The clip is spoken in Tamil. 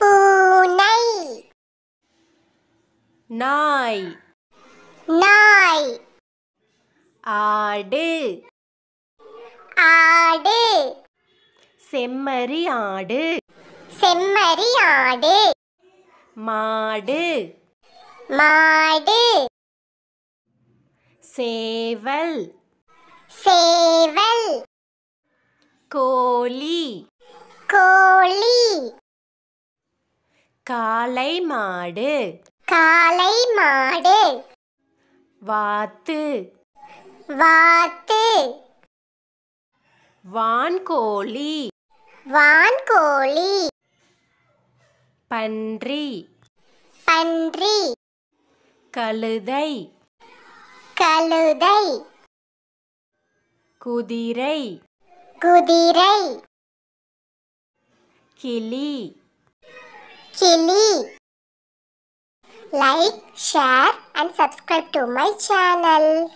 பூனை நாய் நாய் ஆடு ஆடு செம்மறி ஆடு செம்மறி ஆடு மாடு மாடு சேவல் சேவல் கோழி காலை மாடு காலை மாடு வாத்து வாத்து வான்கோழி வான்கோழி பன்றி பன்றி கழுதை கழுதை குதிரை குதிரை கிளி like, share and subscribe to my channel.